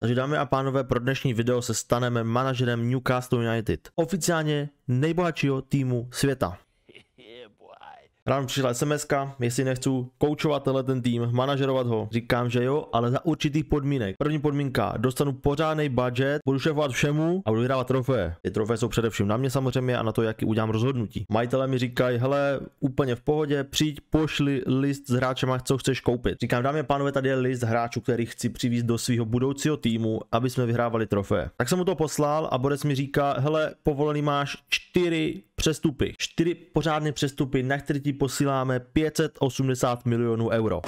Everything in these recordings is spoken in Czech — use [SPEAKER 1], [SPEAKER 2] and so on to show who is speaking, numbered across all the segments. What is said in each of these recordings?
[SPEAKER 1] Takže dámy a pánové, pro dnešní video se staneme manažerem Newcastle United, oficiálně nejbohatšího týmu světa. Ráno přišla sms jestli nechci koučovat tenhle ten tým, manažerovat ho. Říkám, že jo, ale za určitých podmínek. První podmínka, dostanu pořádný budget, budu šefovat všemu a budu vyhrávat trofeje. Ty trofeje jsou především na mě samozřejmě a na to, jaký udělám rozhodnutí. Majitelé mi říkají, hele, úplně v pohodě, přijď, pošli list s hráčem, co chceš koupit. Říkám, dámy a pánové, tady je list hráčů, který chci přivést do svého budoucího týmu, aby jsme vyhrávali trofeje. Tak jsem mu to poslal a Borec mi říká, hele, povolený máš čtyři přestupy, čtyři pořádné přestupy, na který ti posíláme 580 milionů euro.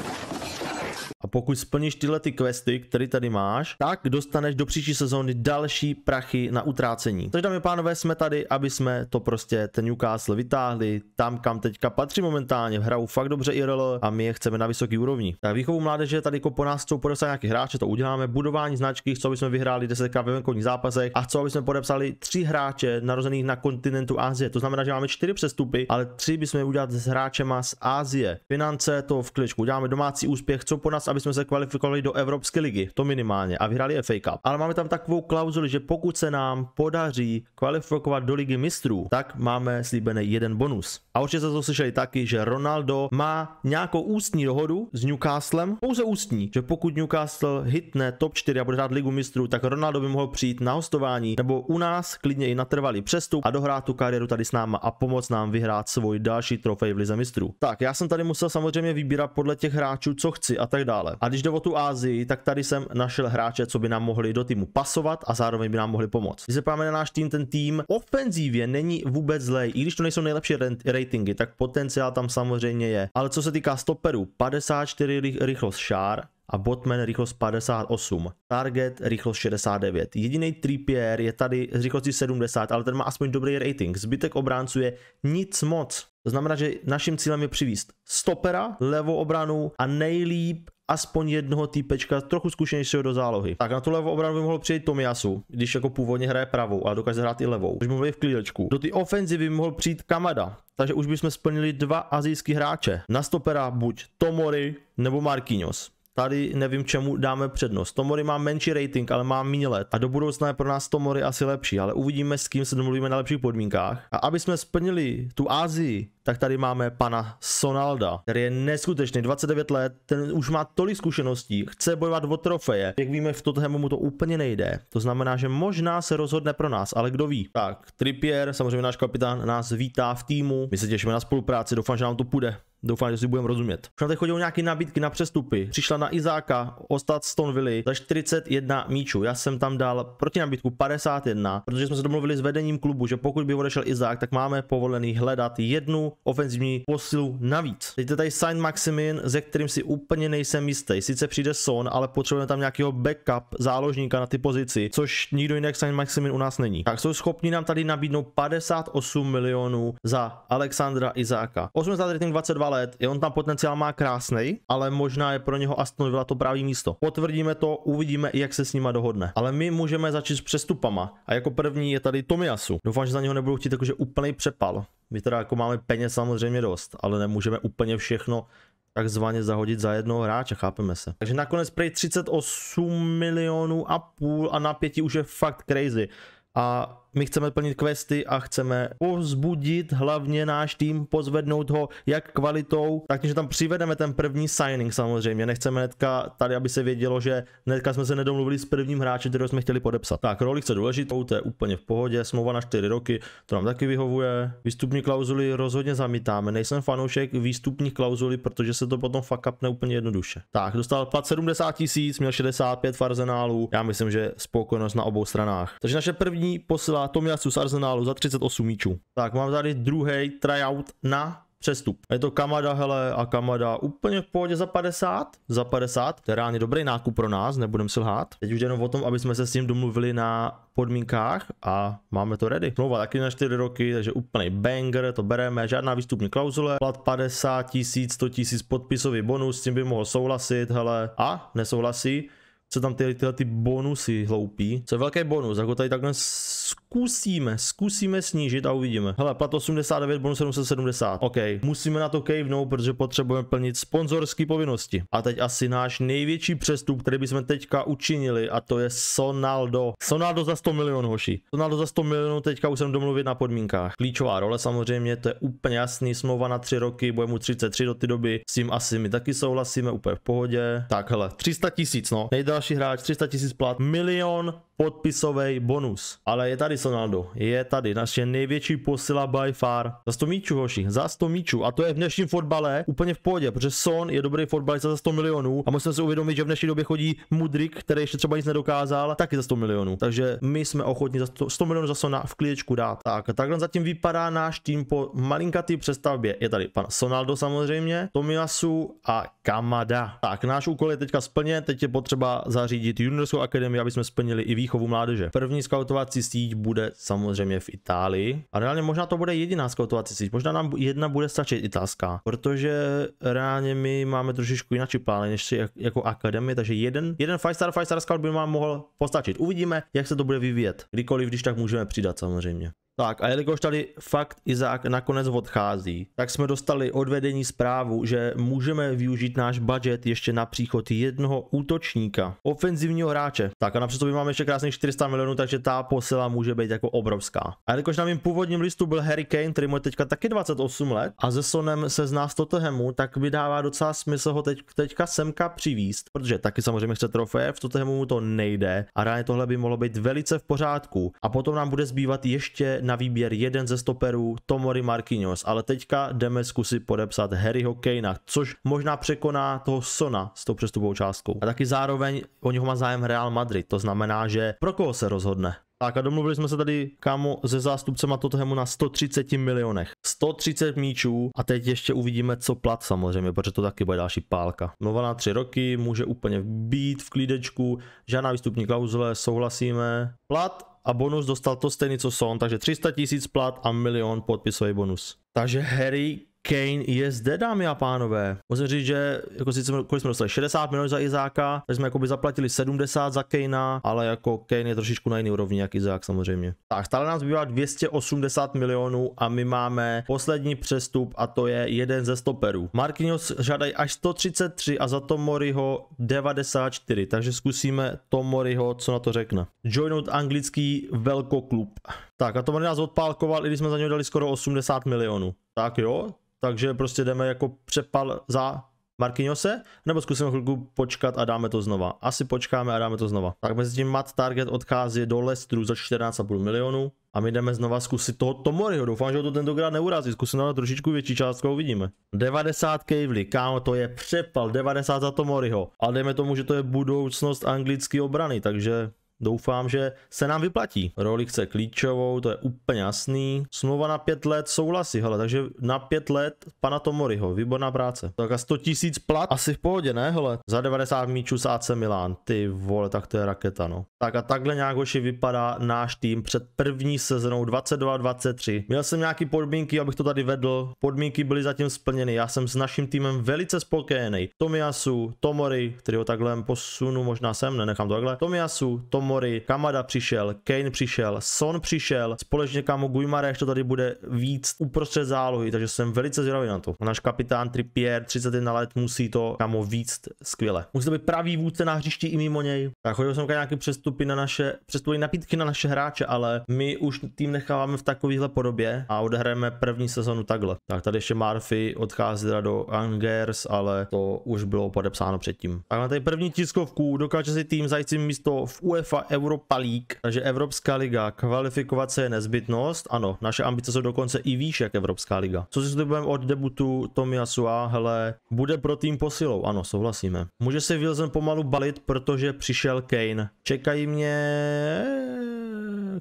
[SPEAKER 1] A pokud splníš tyhle ty questy, které tady máš, tak dostaneš do příští sezóny další prachy na utrácení. Takže dámy pánové, jsme tady, aby jsme to prostě ten Newcastle vytáhli tam, kam teďka patří momentálně. Hrajou fakt dobře IRL a my je chceme na vysoký úrovni. Tak výchovu mládeže tady jako po nás chcou podepsat nějaký hráče, to uděláme. Budování značky, co aby jsme vyhráli 10k ve venkovních zápasech a co aby jsme podepsali tři hráče narozených na kontinentu Asie. To znamená, že máme čtyři přestupy, ale tři bychom udělat s hráčema z Asie. Finance to v kličku. Uděláme domácí úspěch, co po nás nás, aby jsme se kvalifikovali do Evropské ligy, to minimálně, a vyhráli FA Cup. Ale máme tam takovou klauzuli, že pokud se nám podaří kvalifikovat do ligy mistrů, tak máme slíbený jeden bonus. A určitě jste to slyšeli taky, že Ronaldo má nějakou ústní dohodu s Newcastlem, pouze ústní, že pokud Newcastle hitne top 4 a bude hrát ligu mistrů, tak Ronaldo by mohl přijít na hostování nebo u nás klidně i na přestup a dohrát tu kariéru tady s náma a pomoct nám vyhrát svůj další trofej v lize mistrů. Tak já jsem tady musel samozřejmě vybírat podle těch hráčů, co chci a tak dále dále. A když jde o tu Ázii, tak tady jsem našel hráče, co by nám mohli do týmu pasovat a zároveň by nám mohli pomoct. Když se páme na náš tým, ten tým ofenzívě není vůbec zlej, i když to nejsou nejlepší ratingy, tak potenciál tam samozřejmě je. Ale co se týká stoperů, 54 rychlost šár, a Botman rychlost 58, Target rychlost 69. Jediný Trippier je tady z rychlosti 70, ale ten má aspoň dobrý rating. Zbytek obránců je nic moc. To znamená, že naším cílem je přivést stopera, levou obranu a nejlíp aspoň jednoho týpečka trochu zkušenějšího do zálohy. Tak na tu levou obranu by mohl přijít Tomiasu, když jako původně hraje pravou, ale dokáže hrát i levou, Už mluví v klídečku. Do ty ofenzivy by mohl přijít Kamada, takže už bychom splnili dva azijský hráče. Na stopera buď Tomori nebo Marquinhos. Tady nevím, čemu dáme přednost. Tomori má menší rating, ale má méně let. A do budoucna je pro nás Tomori asi lepší, ale uvidíme, s kým se domluvíme na lepších podmínkách. A aby jsme splnili tu Ázii, tak tady máme pana Sonalda, který je neskutečný, 29 let, ten už má tolik zkušeností, chce bojovat o trofeje. Jak víme, v Tottenhamu mu to úplně nejde. To znamená, že možná se rozhodne pro nás, ale kdo ví. Tak, Trippier, samozřejmě náš kapitán, nás vítá v týmu. My se těšíme na spolupráci, doufám, že nám to půjde. Doufám, že si budeme rozumět. Už nám chodil nějaké nabídky na přestupy. Přišla na Izáka, ostat Stoneville, za 41 míčů. Já jsem tam dal proti nabídku 51, protože jsme se domluvili s vedením klubu, že pokud by odešel Izák, tak máme povolený hledat jednu ofenzivní posilu navíc. Teď je tady Saint Maximin, ze kterým si úplně nejsem jistý. Sice přijde Son, ale potřebujeme tam nějakého backup záložníka na ty pozici, což nikdo jinak Saint Maximin u nás není. Tak jsou schopni nám tady nabídnout 58 milionů za Alexandra Izáka. 83 22 let, je on tam potenciál má krásný, ale možná je pro něho Aston Villa to pravý místo. Potvrdíme to, uvidíme, jak se s nima dohodne. Ale my můžeme začít s přestupama. A jako první je tady Tomiasu. Doufám, že za něho nebudou chtít takže úplný přepal. My teda jako máme peněz samozřejmě dost, ale nemůžeme úplně všechno takzvaně zahodit za jednoho hráče, chápeme se. Takže nakonec prej 38 milionů a půl a na pěti už je fakt crazy. A my chceme plnit questy a chceme povzbudit hlavně náš tým, pozvednout ho jak kvalitou, tak že tam přivedeme ten první signing samozřejmě. Nechceme netka tady, aby se vědělo, že netka jsme se nedomluvili s prvním hráčem, kterého jsme chtěli podepsat. Tak, roli chce důležitou, to je úplně v pohodě, smlouva na 4 roky, to nám taky vyhovuje. Výstupní klauzuly rozhodně zamítáme, nejsem fanoušek výstupních klauzulí, protože se to potom fuck upne úplně jednoduše. Tak, dostal plat 70 tisíc, měl 65 farzenálů, já myslím, že spokojenost na obou stranách. Takže naše první posila za Tomiasu z Arsenálu za 38 míčů. Tak, mám tady druhý tryout na přestup. Je to Kamada, hele, a Kamada úplně v pohodě za 50, za 50, to je dobrý nákup pro nás, nebudem si lhát. Teď už jenom o tom, aby jsme se s ním domluvili na podmínkách a máme to ready. Smlouva taky na 4 roky, takže úplný banger, to bereme, žádná výstupní klauzule, plat 50 tisíc, 100 tisíc podpisový bonus, s tím by mohl souhlasit, hele, a nesouhlasí, co tam tyhle, tyhle ty bonusy hloupí, co je velký bonus, jako tady takhle zkusíme, zkusíme snížit a uvidíme. Hele, plat 89, bonus 770. OK, musíme na to kejvnout, protože potřebujeme plnit sponzorské povinnosti. A teď asi náš největší přestup, který bychom teďka učinili, a to je Sonaldo. Sonaldo za 100 milionů, hoši. Sonaldo za 100 milionů, teďka už jsem domluvit na podmínkách. Klíčová role samozřejmě, to je úplně jasný, smlouva na 3 roky, bude mu 33 do té doby, s tím asi my taky souhlasíme, úplně v pohodě. Tak hele, 300 tisíc, no, nejdelší hráč, 300 tisíc plat, milion podpisový bonus. Ale je tady Sonaldo, je tady naše největší posila by far. Za 100 míčů, hoši, za 100 míčů. A to je v dnešním fotbale úplně v pohodě, protože Son je dobrý fotbalista za 100 milionů a musíme si uvědomit, že v dnešní době chodí Mudrik, který ještě třeba nic nedokázal, taky za 100 milionů. Takže my jsme ochotni za 100, 100 milionů za Sona v klíčku dát. Tak, takhle zatím vypadá náš tým po malinkatý přestavbě. Je tady pan Sonaldo samozřejmě, Tomiasu a Kamada. Tak, náš úkol je teďka splněn, teď je potřeba zařídit juniorskou akademii, aby jsme splnili i výchovu mládeže. První skautovací síť bude samozřejmě v Itálii. A reálně možná to bude jediná skautovací síť, možná nám jedna bude stačit italská, protože reálně my máme trošičku jinak plány než si jako akademie, takže jeden, jeden five star, five star scout by nám mohl postačit. Uvidíme, jak se to bude vyvíjet. Kdykoliv, když tak můžeme přidat samozřejmě. Tak a jelikož tady fakt Izák nakonec odchází, tak jsme dostali odvedení zprávu, že můžeme využít náš budget ještě na příchod jednoho útočníka, ofenzivního hráče. Tak a napřed máme ještě krásných 400 milionů, takže ta posila může být jako obrovská. A jelikož na mém původním listu byl Harry Kane, který mu je teďka taky 28 let a se Sonem se zná z Tottenhamu, tak mi dává docela smysl ho teď, teďka semka přivíst, protože taky samozřejmě chce trofeje, v Tottenhamu mu to nejde a ráno tohle by mohlo být velice v pořádku. A potom nám bude zbývat ještě na výběr jeden ze stoperů Tomori Marquinhos, ale teďka jdeme zkusit podepsat Harryho Kanea, což možná překoná toho Sona s tou přestupovou částkou. A taky zároveň o něho má zájem Real Madrid, to znamená, že pro koho se rozhodne? Tak a domluvili jsme se tady, kámo, se zástupcema Tottenhamu na 130 milionech. 130 míčů a teď ještě uvidíme, co plat samozřejmě, protože to taky bude další pálka. Nova na 3 roky, může úplně být v klídečku, žádná výstupní klauzule, souhlasíme. Plat a bonus dostal to stejný, co Son, takže 300 tisíc plat a milion podpisový bonus. Takže Harry Kane je zde, dámy a pánové. Musím říct, že jako sice kolik jsme dostali 60 milionů za Izáka, tak jsme by zaplatili 70 za Kanea, ale jako Kane je trošičku na jiný úrovni, jak Izák samozřejmě. Tak, stále nás zbývá 280 milionů a my máme poslední přestup a to je jeden ze stoperů. Marquinhos žádají až 133 a za Tomoriho 94, takže zkusíme Tomoriho, co na to řekne. Joinout anglický velkoklub. Tak a to nás odpálkoval, i když jsme za něj dali skoro 80 milionů. Tak jo, takže prostě jdeme jako přepal za Marquinhose, nebo zkusíme chvilku počkat a dáme to znova. Asi počkáme a dáme to znova. Tak mezi tím Matt Target odchází do Lestru za 14,5 milionů a my jdeme znova zkusit toho Tomoriho. Doufám, že ho to tentokrát neurazí. Zkusíme na trošičku větší částku uvidíme. 90 Cavely, kámo, to je přepal. 90 za Tomoriho. Ale dejme tomu, že to je budoucnost anglické obrany, takže Doufám, že se nám vyplatí. Roli chce klíčovou, to je úplně jasný. Smlouva na pět let, souhlasí, hele, takže na pět let pana Tomoriho, výborná práce. Tak a 100 tisíc plat, asi v pohodě, ne, hele. Za 90 míčů sáce Milán, Milan, ty vole, tak to je raketa, no. Tak a takhle nějak hoši vypadá náš tým před první sezonou 22-23. Měl jsem nějaký podmínky, abych to tady vedl. Podmínky byly zatím splněny. Já jsem s naším týmem velice spokojený. Tomiasu, Tomori, který ho takhle posunu možná sem, nenechám to takhle. Tomiasu, Tomori, Tomori, Kamada přišel, Kane přišel, Son přišel, společně kamo Guimareš to tady bude víc uprostřed zálohy, takže jsem velice zvědavý na to. Náš kapitán Trippier, 31 let, musí to kamo víc skvěle. Musí to být pravý vůdce na hřišti i mimo něj. Tak chodil jsem nějaké přestupy na naše, přestupy napítky na naše hráče, ale my už tým necháváme v takovéhle podobě a odehrajeme první sezonu takhle. Tak tady ještě Murphy odchází teda do Angers, ale to už bylo podepsáno předtím. Tak na tady první tiskovku dokáže si tým zajít místo v UEFA Europa League, takže Evropská liga. Kvalifikovat se je nezbytnost, ano, naše ambice jsou dokonce i výš jak Evropská liga. Co si slibujeme od debutu Tomia Sua, hele, bude pro tým posilou, ano, souhlasíme. Může se Wilson pomalu balit, protože přišel Kane. Čekají mě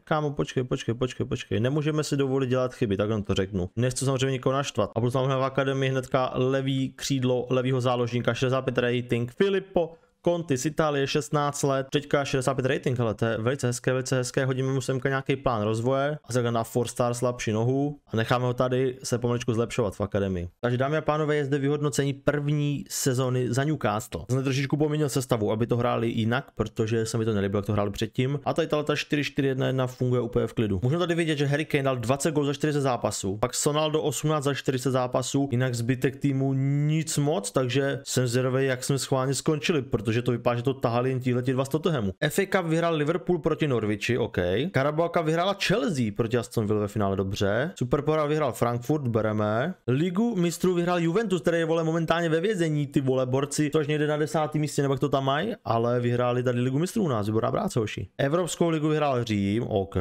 [SPEAKER 1] kámo, počkej, počkej, počkej, počkej, nemůžeme si dovolit dělat chyby, tak to řeknu. Nechci samozřejmě nikoho naštvat. A budu máme v akademii hnedka levý křídlo levýho záložníka, 65 rating, Filippo Conti z Itálie 16 let, teďka 65 rating, ale to je velice hezké, velice hezké, hodíme mu semka nějaký plán rozvoje a se na 4 star slabší nohu a necháme ho tady se pomaličku zlepšovat v akademii. Takže dámy a pánové, je zde vyhodnocení první sezóny za Newcastle. Jsem trošičku poměnil sestavu, aby to hráli jinak, protože se mi to nelíbilo, jak to hráli předtím. A tady ta 4-4-1-1 funguje úplně v klidu. Můžeme tady vidět, že Harry Kane dal 20 gólů za 40 zápasů, pak Sonal do 18 za 40 zápasů, jinak zbytek týmu nic moc, takže jsem zvědavý, jak jsme schválně skončili, protože protože to vypadá, že to tahali jen tíhleti dva z Tottenhamu. FA Cup vyhrál Liverpool proti Norwichi, OK. Carabao Cup vyhrála Chelsea proti Aston Villa ve finále, dobře. Superpohár vyhrál Frankfurt, bereme. Ligu mistrů vyhrál Juventus, který je vole momentálně ve vězení, ty vole borci, což někde na desátém místě, nebo jak to tam mají, ale vyhráli tady Ligu mistrů u nás, dobrá práce, hoši. Evropskou ligu vyhrál Řím, OK.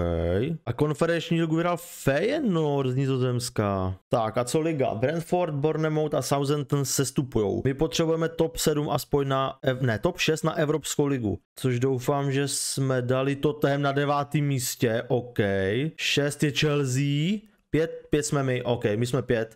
[SPEAKER 1] A konferenční ligu vyhrál Feyenoord z Nizozemska. Tak a co liga? Brentford, Bournemouth a Southampton se stupujou. My potřebujeme top 7 aspoň na, ne, top 6 na Evropskou ligu, což doufám, že jsme dali to tém na devátém místě, OK. 6 je Chelsea, 5, 5 jsme my, OK, my jsme 5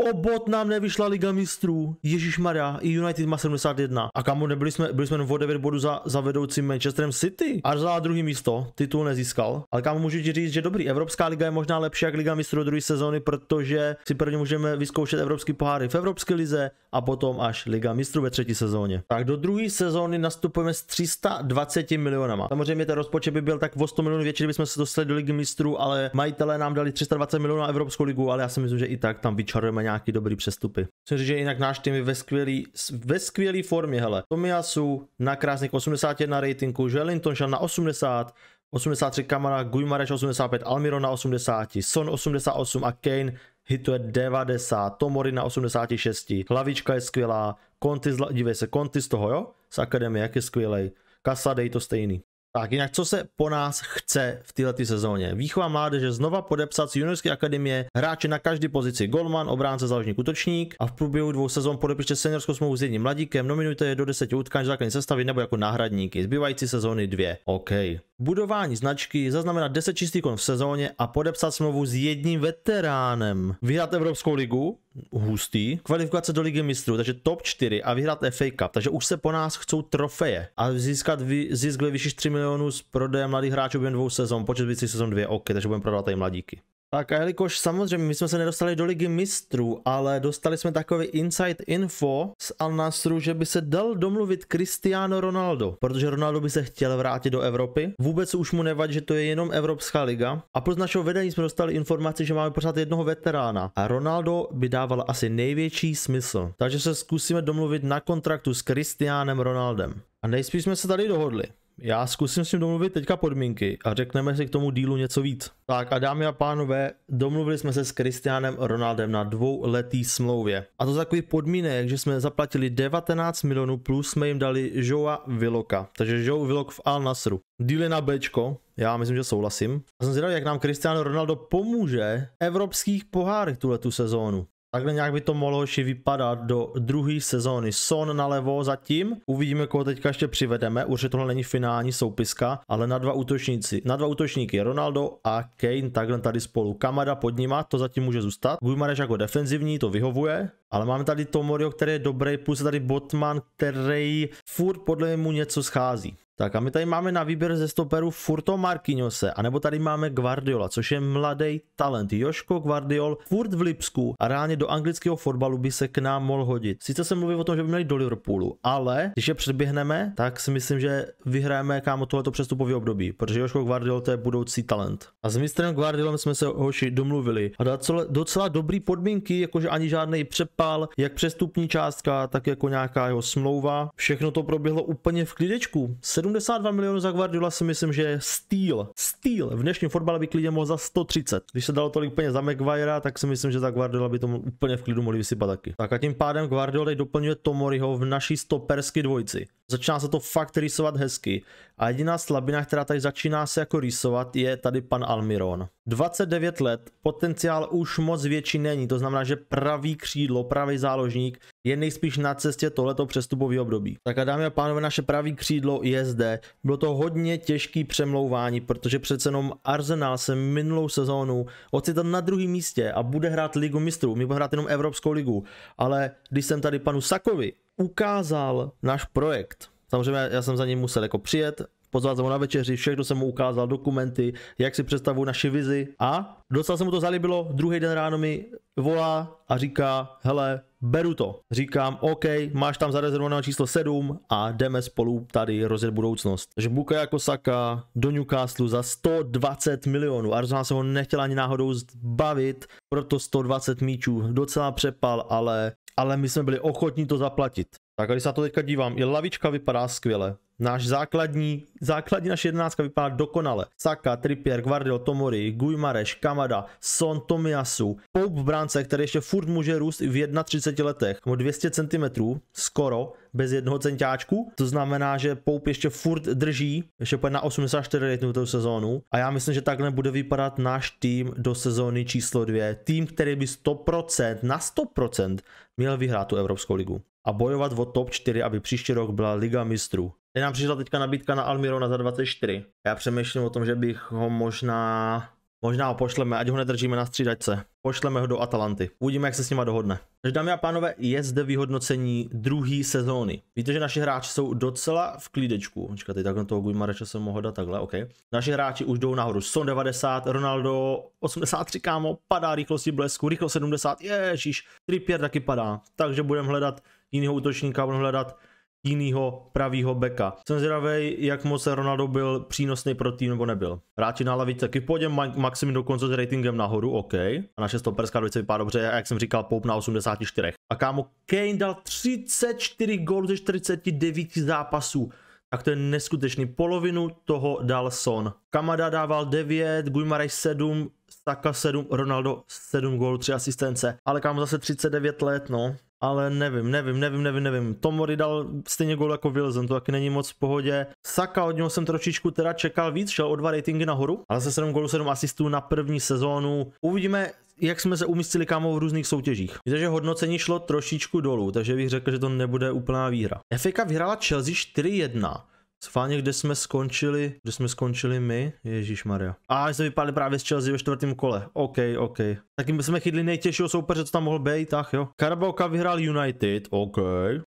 [SPEAKER 1] obot nám nevyšla Liga mistrů. Ježíš Maria, i United má 71. A kamo, nebyli jsme, byli jsme o 9 bodů za, za vedoucím Manchesterem City. Arsenal druhý místo, titul nezískal. Ale kamo, můžu ti říct, že dobrý, Evropská liga je možná lepší jak Liga mistrů druhé sezóny, protože si prvně můžeme vyzkoušet evropský poháry v Evropské lize a potom až Liga mistrů ve třetí sezóně. Tak do druhé sezóny nastupujeme s 320 milionama. Samozřejmě ten rozpočet by byl tak o 100 milionů větší, kdybychom se dostali do Ligy mistrů, ale majitelé nám dali 320 milionů na Evropskou ligu, ale já si myslím, že i tak tam vyčarujeme nějaký dobrý přestupy. Chci říct, že jinak náš tým je ve skvělý, ve skvělý formě, hele. Tomiasu na krásných 81 ratingu, Jelinton šel na 80, 83 Kamara, Guimareš 85, Almiro na 80, Son 88 a Kane hituje 90, Tomori na 86, Hlavička je skvělá, Conti, dívej se, Conti z toho, jo? Z akademie, jak je skvělej. Kasadej to stejný. Tak jinak, co se po nás chce v této sezóně? Výchova mládeže znova podepsat z juniorské akademie hráče na každé pozici golman, obránce, záložník, útočník a v průběhu dvou sezon podepište seniorskou smlouvu s jedním mladíkem, nominujte je do deseti utkání základní sestavy nebo jako náhradníky. Zbývající sezóny dvě. OK budování značky, zaznamenat 10 čistých kon v sezóně a podepsat smlouvu s jedním veteránem. Vyhrát Evropskou ligu, hustý, kvalifikace do ligy mistrů, takže top 4 a vyhrát FA Cup, takže už se po nás chcou trofeje a získat vy, zisk ve výši 3 milionů z prodeje mladých hráčů během dvou sezon, počet vící sezon 2, ok, takže budeme prodávat tady mladíky. Tak a jelikož samozřejmě my jsme se nedostali do ligy mistrů, ale dostali jsme takový inside info z Al Nasru, že by se dal domluvit Cristiano Ronaldo, protože Ronaldo by se chtěl vrátit do Evropy. Vůbec už mu nevadí, že to je jenom Evropská liga. A plus našeho vedení jsme dostali informaci, že máme pořád jednoho veterána a Ronaldo by dával asi největší smysl. Takže se zkusíme domluvit na kontraktu s Cristianem Ronaldem. A nejspíš jsme se tady dohodli já zkusím s ním domluvit teďka podmínky a řekneme si k tomu dílu něco víc. Tak a dámy a pánové, domluvili jsme se s Kristianem Ronaldem na dvouletý smlouvě. A to za takový podmínek, že jsme zaplatili 19 milionů plus jsme jim dali Joa Viloka. Takže Joe Vilok v Al Nasru. Díly na Bčko, já myslím, že souhlasím. A jsem zvědavý, jak nám Cristiano Ronaldo pomůže v evropských pohárech tuhle tu sezónu. Takhle nějak by to mohlo ještě vypadat do druhé sezóny. Son na levo zatím. Uvidíme, koho teďka ještě přivedeme. Určitě tohle není finální soupiska, ale na dva útočníci. Na dva útočníky Ronaldo a Kane takhle tady spolu. Kamada pod nima, to zatím může zůstat. Gujmareš jako defenzivní, to vyhovuje. Ale máme tady Tomorio, který je dobrý, plus je tady Botman, který furt podle mě mu něco schází. Tak a my tady máme na výběr ze stoperů Furto Marquinhose, anebo tady máme Guardiola, což je mladý talent. Joško Guardiol furt v Lipsku a reálně do anglického fotbalu by se k nám mohl hodit. Sice se mluví o tom, že by měli do Liverpoolu, ale když je předběhneme, tak si myslím, že vyhráme kámo tohleto přestupové období, protože Joško Guardiol to je budoucí talent. A s mistrem Guardiolem jsme se hoši domluvili a docela, docela dobrý podmínky, jakože ani žádný přepal, jak přestupní částka, tak jako nějaká jeho smlouva. Všechno to proběhlo úplně v klidečku. 7 72 milionů za Guardiola si myslím, že je steel. Steel. V dnešním fotbale by klidně mohl za 130. Když se dalo tolik peněz za Maguirea, tak si myslím, že za Guardiola by to úplně v klidu mohli vysypat taky. Tak a tím pádem Guardiola doplňuje Tomoriho v naší stoperské dvojici. Začíná se to fakt rýsovat hezky. A jediná slabina, která tady začíná se jako rýsovat, je tady pan Almiron. 29 let, potenciál už moc větší není, to znamená, že pravý křídlo, pravý záložník je nejspíš na cestě tohleto přestupový období. Tak a dámy a pánové, naše pravý křídlo je zde. Bylo to hodně těžký přemlouvání, protože přece jenom Arsenal se minulou sezónu ocitl na druhém místě a bude hrát ligu mistrů, my budeme hrát jenom Evropskou ligu. Ale když jsem tady panu Sakovi ukázal náš projekt, Samozřejmě já jsem za ním musel jako přijet, pozval jsem ho na večeři, všechno jsem mu ukázal, dokumenty, jak si představuju naši vizi a docela se mu to zalíbilo, druhý den ráno mi volá a říká, hele, beru to. Říkám, OK, máš tam zarezervované číslo 7 a jdeme spolu tady rozjet budoucnost. Takže Buka jako Saka do Newcastle za 120 milionů. Arsenal se ho nechtěla ani náhodou zbavit, proto 120 míčů. Docela přepal, ale ale my jsme byli ochotní to zaplatit. Tak když se na to teďka dívám, i lavička vypadá skvěle. Náš základní, základní naše jedenáctka vypadá dokonale. Saka, Trippier, Guardiol, Tomori, Guimareš, Kamada, Son, Tomiasu, Pope v bránce, který ještě furt může růst i v 31 letech, o 200 cm, skoro, bez jednoho centáčku. To znamená, že Pope ještě furt drží, ještě půjde na 84 ratingu sezónu. A já myslím, že takhle bude vypadat náš tým do sezóny číslo 2. Tým, který by 100%, na 100% měl vyhrát tu Evropskou ligu a bojovat o top 4, aby příští rok byla Liga mistrů. Teď nám přišla teďka nabídka na Almirona za 24. Já přemýšlím o tom, že bych ho možná... Možná ho pošleme, ať ho nedržíme na střídačce. Pošleme ho do Atalanty. Uvidíme, jak se s nima dohodne. Takže dámy a pánové, je zde vyhodnocení druhé sezóny. Víte, že naši hráči jsou docela v klídečku. Počkejte, tak na toho Guimareče jsem mohl dát takhle, OK. Naši hráči už jdou nahoru. Son 90, Ronaldo 83, kámo, padá rychlosti blesku, rychlost 70, ježíš, Trippier taky padá. Takže budeme hledat jiného útočníka, budeme hledat jiného pravýho beka. Jsem zvědavý, jak moc Ronaldo byl přínosný pro tým nebo nebyl. Hráči na lavici taky v pohodě, Maxim dokonce s ratingem nahoru, OK. A naše stoperská dvojice vypadá dobře, jak jsem říkal, poup na 84. A kámo, Kane dal 34 gólů ze 49 zápasů. Tak to je neskutečný. Polovinu toho dal Son. Kamada dával 9, Guimarej 7, Saka 7, Ronaldo 7 gólů, 3 asistence. Ale kámo, zase 39 let, no ale nevím, nevím, nevím, nevím, nevím. Tomori dal stejně gol jako Wilson, to taky není moc v pohodě. Saka od něho jsem trošičku teda čekal víc, šel o dva ratingy nahoru, ale se 7 gólů, 7 asistů na první sezónu. Uvidíme, jak jsme se umístili kámo v různých soutěžích. Víte, že hodnocení šlo trošičku dolů, takže bych řekl, že to nebude úplná výhra. FK vyhrála Chelsea 4-1. Schválně, kde jsme skončili, kde jsme skončili my, Ježíš Maria. A jsme vypadli právě z Chelsea ve čtvrtém kole. OK, OK. Taky jsme chytli nejtěžšího soupeře, co tam mohl být, tak jo. Karabauka vyhrál United, OK.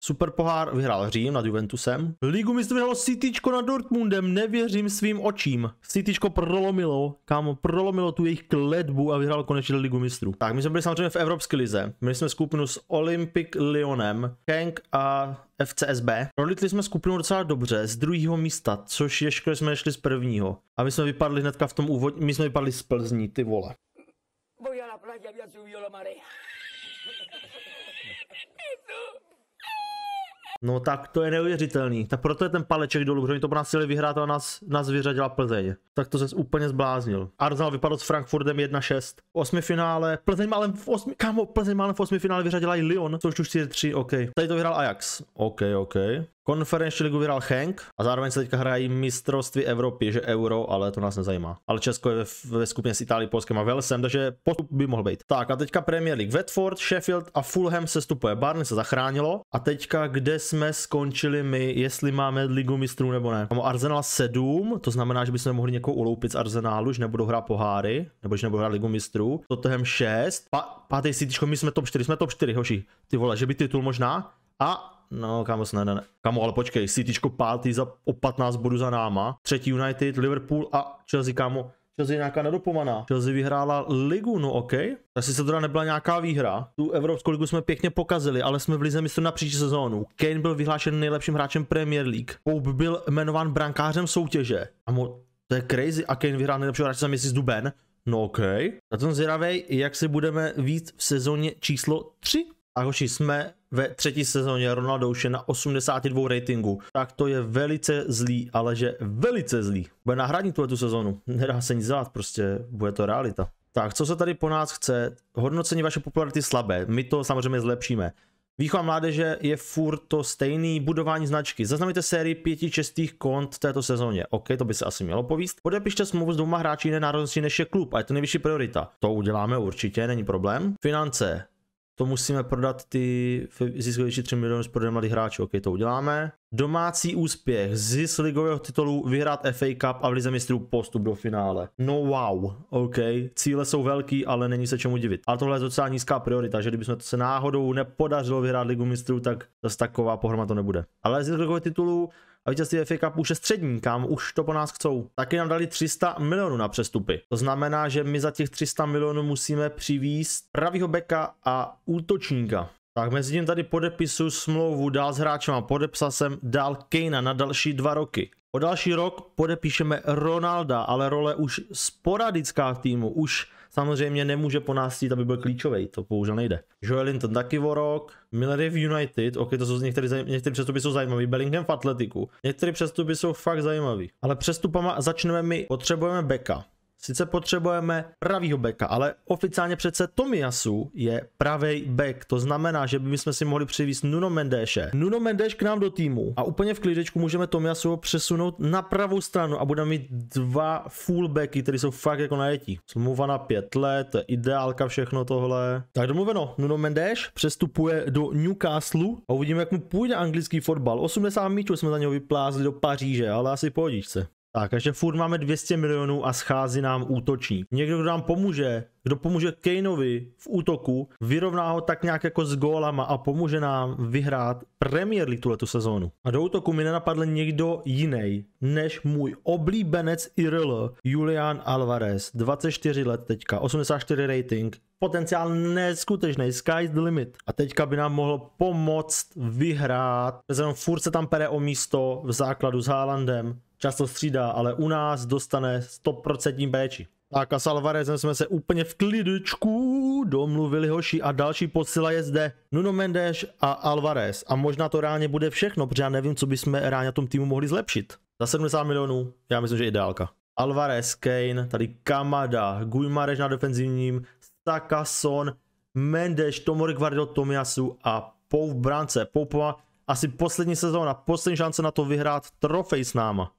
[SPEAKER 1] Super pohár vyhrál Řím nad Juventusem. Ligu mistrů vyhrál Cityčko nad Dortmundem, nevěřím svým očím. Cityčko prolomilo, kam prolomilo tu jejich kledbu a vyhrál konečně Ligu mistrů. Tak, my jsme byli samozřejmě v Evropské lize. Měli jsme skupinu s Olympic Lyonem, Henk a FCSB. Prolitli jsme skupinu docela dobře z druhého místa, což je škoda, jsme nešli z prvního. A my jsme vypadli hnedka v tom úvodě, my jsme vypadli z Plzní, ty vole. Voy a la playa, No tak to je neuvěřitelný. Tak proto je ten paleček dolů, protože oni to nás vyhrát a nás, nás vyřadila Plzeň. Tak to se úplně zbláznil. Arsenal vypadl s Frankfurtem 1-6. V osmi finále, Plzeň málem v osmi, kámo, Plzeň málem v osmi finále vyřadila i Lyon, což už 4-3, OK. Tady to vyhrál Ajax. OK, OK. Konferenční ligu vyhrál Henk a zároveň se teďka hrají mistrovství Evropy, že euro, ale to nás nezajímá. Ale Česko je ve, ve skupině s Itálií, Polskem a Velsem, takže postup by mohl být. Tak a teďka Premier League Watford, Sheffield a Fulham se stupuje. Barney se zachránilo a teďka kde jsme skončili my, jestli máme ligu mistrů nebo ne. Máme Arsenal 7, to znamená, že bychom mohli někoho uloupit z Arsenálu, že nebudou hrát poháry, nebo že nebudou hrát ligu mistrů. Tottenham 6, pa, pátý sítičko, my jsme top 4, jsme top 4, hoši. Ty vole, že by titul možná. A No, kámo, ne, ne, ne. Kámo, ale počkej, Cityčko pátý za, o 15 bodů za náma. Třetí United, Liverpool a Chelsea, kámo. Chelsea je nějaká nedopomaná. Chelsea vyhrála ligu, no OK. Asi se teda nebyla nějaká výhra. Tu Evropskou ligu jsme pěkně pokazili, ale jsme v lize mistrů na příští sezónu. Kane byl vyhlášen nejlepším hráčem Premier League. Pope byl jmenován brankářem soutěže. Amo, to je crazy. A Kane vyhrál nejlepšího hráče za měsíc duben. No OK. Na jsem zvědavý, jak si budeme víc v sezóně číslo 3. A hoši, jsme ve třetí sezóně Ronaldo už je na 82 ratingu, tak to je velice zlý, ale že velice zlý. Bude nahradit tuhle tu sezónu, nedá se nic dělat, prostě bude to realita. Tak, co se tady po nás chce? Hodnocení vaše popularity slabé, my to samozřejmě zlepšíme. Výchova mládeže je furt to stejný, budování značky. Zaznamenajte sérii pěti čestých kont v této sezóně. OK, to by se asi mělo povíst. Podepište smlouvu s dvěma hráči jiné národnosti než je klub a je to nejvyšší priorita. To uděláme určitě, není problém. Finance to musíme prodat ty ziskovější 3 miliony s prodejem mladých hráčů, ok, to uděláme. Domácí úspěch, zisk ligového titulu, vyhrát FA Cup a v lize mistrů postup do finále. No wow, ok, cíle jsou velký, ale není se čemu divit. A tohle je docela nízká priorita, že kdybychom to se náhodou nepodařilo vyhrát ligu mistrů, tak zase taková pohroma to nebude. Ale zisk ligového titulu, a vítězství FA Cup už je střední, kam už to po nás chcou. Taky nám dali 300 milionů na přestupy. To znamená, že my za těch 300 milionů musíme přivízt pravýho beka a útočníka. Tak mezi tím tady podepisu smlouvu dál s hráčem podepsal jsem dál Kejna na další dva roky. O další rok podepíšeme Ronalda, ale role už sporadická v týmu, už samozřejmě nemůže po nás jít, aby byl klíčový, to bohužel nejde. Joelinton taky o rok, je v United, ok, to jsou některé, některé přestupy jsou zajímavý, Bellingham v Atletiku, některé přestupy jsou fakt zajímavý, ale přestupama začneme my, potřebujeme backa, Sice potřebujeme pravýho beka, ale oficiálně přece Tomiasu je pravý back. To znamená, že bychom si mohli přivést Nuno Mendéše. Nuno Mendéš k nám do týmu a úplně v klidečku můžeme Tomiasu přesunout na pravou stranu a budeme mít dva fullbacky, které jsou fakt jako najetí. Smluva na pět let, ideálka, všechno tohle. Tak domluveno, Nuno Mendéš přestupuje do Newcastle a uvidíme, jak mu půjde anglický fotbal. 80 míčů jsme za něho vyplázli do Paříže, ale asi pohodíš se. Tak, takže furt máme 200 milionů a schází nám útočník. Někdo, kdo nám pomůže, kdo pomůže Kaneovi v útoku, vyrovná ho tak nějak jako s gólama a pomůže nám vyhrát Premier League tuhletu sezónu. A do útoku mi nenapadl někdo jiný než můj oblíbenec IRL Julian Alvarez, 24 let teďka, 84 rating, potenciál neskutečný, sky's the limit. A teďka by nám mohlo pomoct vyhrát, protože furt se tam pere o místo v základu s Haalandem, často střídá, ale u nás dostane 100% péči. Tak a s Alvarezem jsme se úplně v klidečku domluvili hoši a další posila je zde Nuno Mendes a Alvarez. A možná to reálně bude všechno, protože já nevím, co bychom reálně na tom týmu mohli zlepšit. Za 70 milionů, já myslím, že ideálka. Alvarez, Kane, tady Kamada, Guimareš na defenzivním, Saka, Mendes, Tomori Guardiol, Tomiasu a Pou v brance. Poupova asi poslední sezóna, poslední šance na to vyhrát trofej s náma.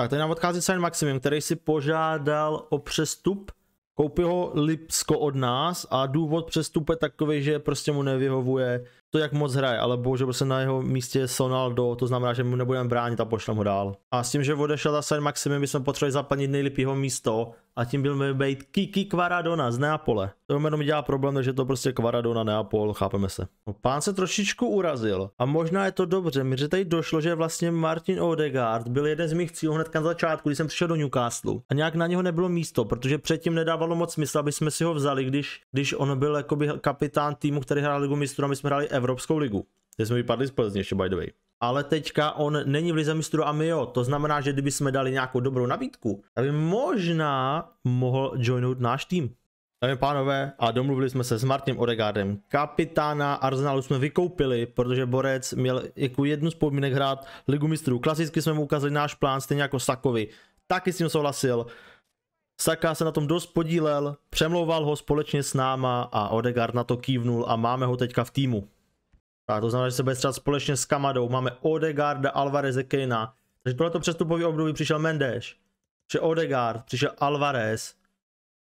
[SPEAKER 1] Tak, tady nám odchází Sain Maximum, který si požádal o přestup. Koupil ho Lipsko od nás a důvod přestupu je takový, že prostě mu nevyhovuje to, jak moc hraje, ale bohužel se prostě na jeho místě sonal Sonaldo, to znamená, že mu nebudeme bránit a pošlem ho dál. A s tím, že odešel ta Sain Maximum, bychom potřebovali zaplnit nejlepšího místo a tím byl mi být Kiki Kvaradona z Neapole. To jméno mi dělá problém, že to prostě Kvaradona Neapol, chápeme se. No, pán se trošičku urazil a možná je to dobře, mi tady došlo, že vlastně Martin Odegaard byl jeden z mých cílů hned na začátku, když jsem přišel do Newcastle a nějak na něho nebylo místo, protože předtím nedávalo moc smysl, aby jsme si ho vzali, když, když on byl jakoby kapitán týmu, který hrál ligu mistrů a my jsme hráli Evropskou ligu. Teď jsme vypadli z Plzně ještě by the way ale teďka on není v Lize mistrů a my jo. To znamená, že kdyby jsme dali nějakou dobrou nabídku, tak by možná mohl joinout náš tým. Dámy pánové, a domluvili jsme se s Martinem Odegaardem. Kapitána Arsenalu jsme vykoupili, protože Borec měl jako jednu z podmínek hrát Ligu mistrů. Klasicky jsme mu ukázali náš plán, stejně jako Sakovi. Taky s tím souhlasil. Saka se na tom dost podílel, přemlouval ho společně s náma a Odegaard na to kývnul a máme ho teďka v týmu. Tak to znamená, že se bude střát společně s Kamadou. Máme Odegarda, Alvarez Kejna. Takže tohleto přestupový období přišel Mendes. Že Odegaard, přišel Alvarez.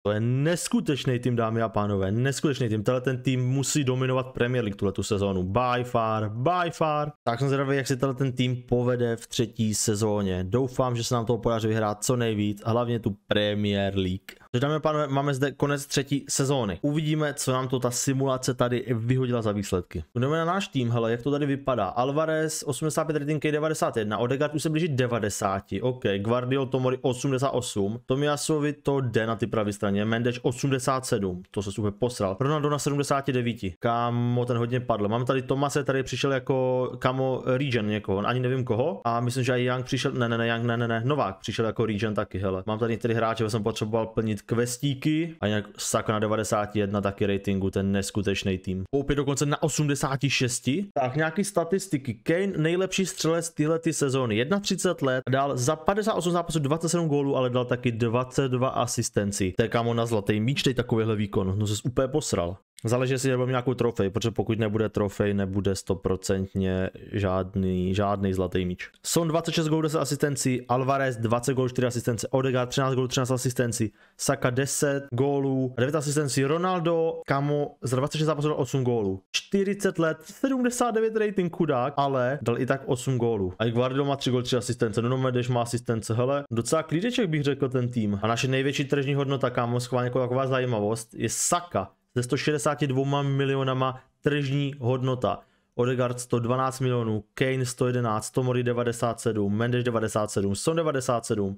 [SPEAKER 1] To je neskutečný tým, dámy a pánové, neskutečný tým. Tenhle ten tým musí dominovat Premier League tuhle sezónu. By far, by far. Tak jsem zvědavý, jak se tenhle ten tým povede v třetí sezóně. Doufám, že se nám toho podaří vyhrát co nejvíc, hlavně tu Premier League. Takže dáme pánové, máme zde konec třetí sezóny. Uvidíme, co nám to ta simulace tady vyhodila za výsledky. Jdeme na náš tým, hele, jak to tady vypadá. Alvarez 85 rating 91, Odegaard už se blíží 90, ok, Guardiol Tomori 88, Tomiasovi to jde na ty pravé straně, Mendeš 87, to se super posral, Ronaldo na 79, kamo ten hodně padl. Mám tady Tomase, tady přišel jako kamo Regen někoho, ani nevím koho, a myslím, že i Young přišel, ne, ne, ne, Young, ne, ne, ne, Novák přišel jako Regen taky, hele. Mám tady některé hráče, jsem potřeboval plnit zaplatit questíky a nějak sak na 91 taky ratingu, ten neskutečný tým. Koupě dokonce na 86. Tak nějaký statistiky. Kane nejlepší střelec tyhle ty sezóny, 31 let, dal za 58 zápasů 27 gólů, ale dal taky 22 asistenci. To je kamo na zlatý míč, teď takovýhle výkon, no se úplně posral. Záleží, jestli nebudeme nějakou trofej, protože pokud nebude trofej, nebude stoprocentně žádný, žádný zlatý míč. Son 26 gólů 10 asistencí, Alvarez 20 gólů 4 asistence, Odegaard 13 gólů 13 asistencí, Saka 10 gólů 9 asistencí, Ronaldo Kamo za 26 zápasů 8 gólů. 40 let, 79 rating kudák, ale dal i tak 8 gólů. A i Guardiola má 3 gólů 3 asistence, Nuno Medeš má asistence, hele, docela klídeček bych řekl ten tým. A naše největší tržní hodnota, kamo, schválně jako taková zajímavost, je Saka se 162 milionama tržní hodnota. Odegaard 112 milionů, Kane 111, Tomori 97, Mendes 97, Son 97,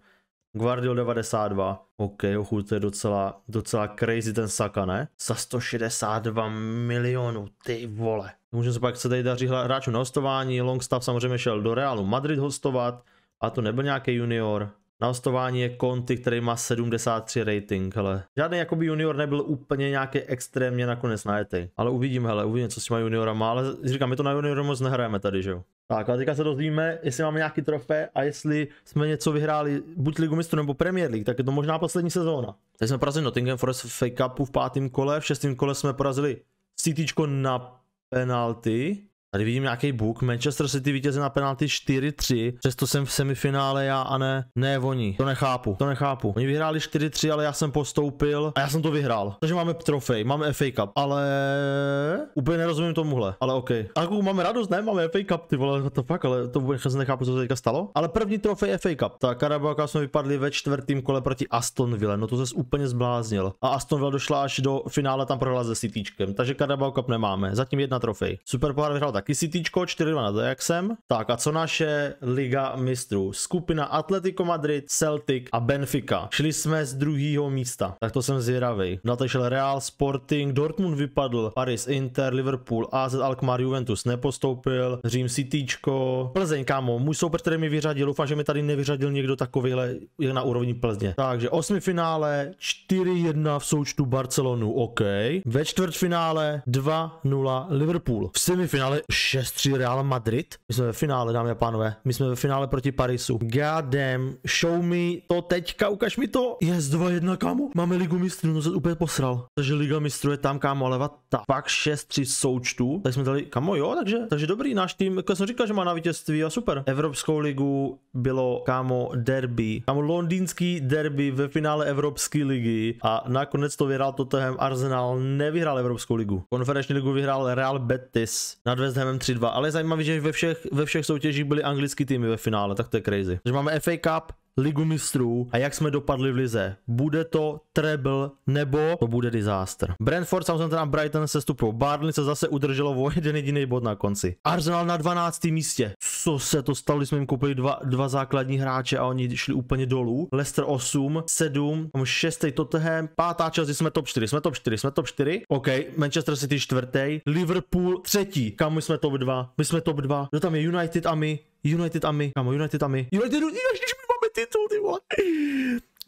[SPEAKER 1] Guardiol 92. OK, ochu, to je docela, docela crazy ten Saka, ne? Za 162 milionů, ty vole. Můžeme se pak se tady daří hráčům na hostování, Longstaff samozřejmě šel do Realu Madrid hostovat, a to nebyl nějaký junior, na hostování je Conti, který má 73 rating, hele. Žádný jakoby junior nebyl úplně nějaký extrémně nakonec najetý. Ale uvidím, hele, uvidím, co s těma juniorama, ale říkám, my to na juniora moc nehrajeme tady, že jo. Tak a teďka se dozvíme, jestli máme nějaký trofé a jestli jsme něco vyhráli buď Ligu mistrů nebo Premier League, tak je to možná poslední sezóna. Teď jsme porazili Nottingham Forest v Fake Cupu v pátém kole, v šestém kole jsme porazili Cityčko na penalty Tady vidím nějaký buk. Manchester City vítězí na penalty 4-3, přesto jsem v semifinále já a ne, ne oni. To nechápu, to nechápu. Oni vyhráli 4-3, ale já jsem postoupil a já jsem to vyhrál. Takže máme trofej, máme FA Cup, ale úplně nerozumím tomuhle, ale OK. Tak jako máme radost, ne? Máme FA Cup, ty vole, to fakt, ale to vůbec nechápu, co se teďka stalo. Ale první trofej FA Cup. Tak Karabaka jsme vypadli ve čtvrtém kole proti Aston Villa, no to se úplně zbláznil. A Aston Villa došla až do finále, tam prohrála se Cityčkem, takže Karabaka Cup nemáme. Zatím jedna trofej. Super pohár vyhrál tak taky Cityčko, 4-2 nad Ajaxem. Tak a co naše Liga mistrů? Skupina Atletico Madrid, Celtic a Benfica. Šli jsme z druhého místa, tak to jsem zvědavý. Na to šel Real, Sporting, Dortmund vypadl, Paris, Inter, Liverpool, AZ Alkmaar, Juventus nepostoupil, Řím Cityčko, Plzeň, kámo, můj soupeř, který mi vyřadil, doufám, že mi tady nevyřadil někdo takovýhle jak na úrovni Plzně. Takže osmi finále, 4-1 v součtu Barcelonu, OK. Ve čtvrtfinále 2-0 Liverpool. V semifinále 6-3 Real Madrid. My jsme ve finále, dámy a pánové. My jsme ve finále proti Parisu. God damn, show me to teďka, ukaž mi to. Je yes, 2-1, kámo. Máme ligu mistrů, no se úplně posral. Takže liga mistrů je tam, kámo, ale ta. Pak 6-3 součtu. Tak jsme dali, kámo, jo, takže, takže dobrý, náš tým, jako jsem říkal, že má na vítězství a super. Evropskou ligu bylo, kámo, derby. Kámo, londýnský derby ve finále Evropské ligy a nakonec to vyhrál Tottenham Arsenal nevyhrál Evropskou ligu. Konferenční ligu vyhrál Real Betis. Nad West Tottenhamem 3-2, ale je zajímavé, že ve všech, ve všech soutěžích byly anglický týmy ve finále, tak to je crazy. Takže máme FA Cup, ligu mistrů a jak jsme dopadli v lize. Bude to treble nebo to bude disaster. Brentford, Southampton a Brighton se stupou. Barnley se zase udrželo o jeden jediný bod na konci. Arsenal na 12. místě. Co se to stalo, když jsme jim koupili dva, dva základní hráče a oni šli úplně dolů. Leicester 8, 7, 6. Tottenham, pátá část, jsme top 4, jsme top 4, jsme top 4. OK, Manchester City čtvrtý, Liverpool třetí. Kam jsme top 2? My jsme top 2. Kdo tam je United a my? United a my. Kamo, United a my. United, United, United, United titul, ty vole.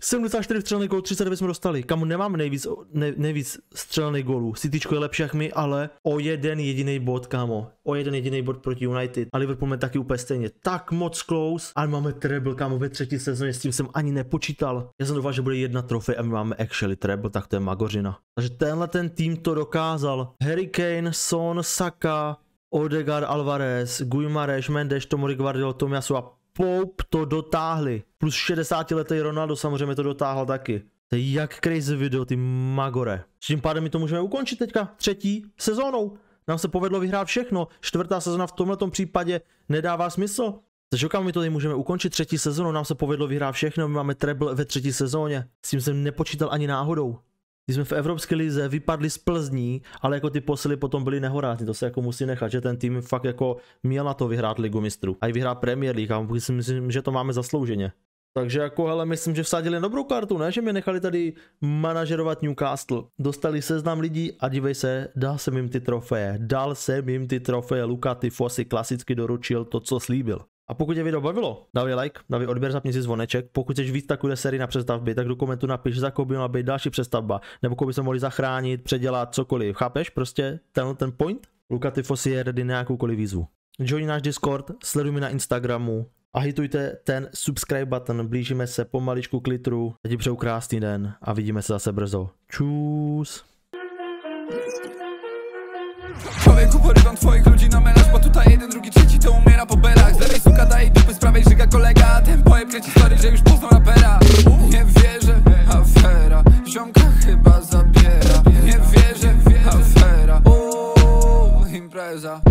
[SPEAKER 1] 74 střelných gólů, 39 jsme dostali. Kam nemám nejvíc, ne, nejvíc střelných gólů. Cityčko je lepší jak my, ale o jeden jediný bod, kámo. O jeden jediný bod proti United. A Liverpool máme taky úplně stejně. Tak moc close. Ale máme treble, kámo, ve třetí sezóně, s tím jsem ani nepočítal. Já jsem doufal, že bude jedna trofej a my máme actually treble, tak to je magořina. Takže tenhle ten tým to dokázal. Harry Kane, Son, Saka, Odegaard, Alvarez, Guimarães, Mendes, Tomori Guardiola, Tomiasu a Pope to dotáhli. Plus 60 letý Ronaldo samozřejmě to dotáhl taky. To je jak crazy video, ty magore. S tím pádem my to můžeme ukončit teďka třetí sezónou. Nám se povedlo vyhrát všechno. Čtvrtá sezona v tomto případě nedává smysl. Takže okamžitě my to tady můžeme ukončit třetí sezónu, nám se povedlo vyhrát všechno, my máme treble ve třetí sezóně. S tím jsem nepočítal ani náhodou když jsme v Evropské lize vypadli z Plzní, ale jako ty posily potom byly nehorázní, to se jako musí nechat, že ten tým fakt jako měl na to vyhrát ligu mistrů a i vyhrát Premier League a myslím, že to máme zaslouženě. Takže jako hele, myslím, že vsadili dobrou kartu, ne? Že mě nechali tady manažerovat Newcastle. Dostali seznam lidí a dívej se, dal jsem jim ty trofeje. Dal jsem jim ty trofeje. Luka Tyfo si klasicky doručil to, co slíbil. A pokud tě video bavilo, dávej like, dávej odběr, zapni si zvoneček. Pokud chceš víc takové série na přestavby, tak do komentu napiš, za koho by měla být další přestavba, nebo koho by se mohli zachránit, předělat, cokoliv. Chápeš prostě ten ten point? Luka Tyfos je ready na jakoukoliv výzvu. Join náš Discord, sleduj mi na Instagramu a hitujte ten subscribe button, blížíme se pomaličku k litru. Já ti přeju krásný den a vidíme se zase brzo. Čus! człowieku porywam twoich ludzi na melarz Bo tutaj jeden, drugi, trzeci to umiera po belach Z lewej suka daje dupy, z prawej żyga kolega Ten pojeb kręci story, że już poznał rapera Nie wierzę, afera Ziomka chyba zabiera Nie wierzę, afera Uuu, impreza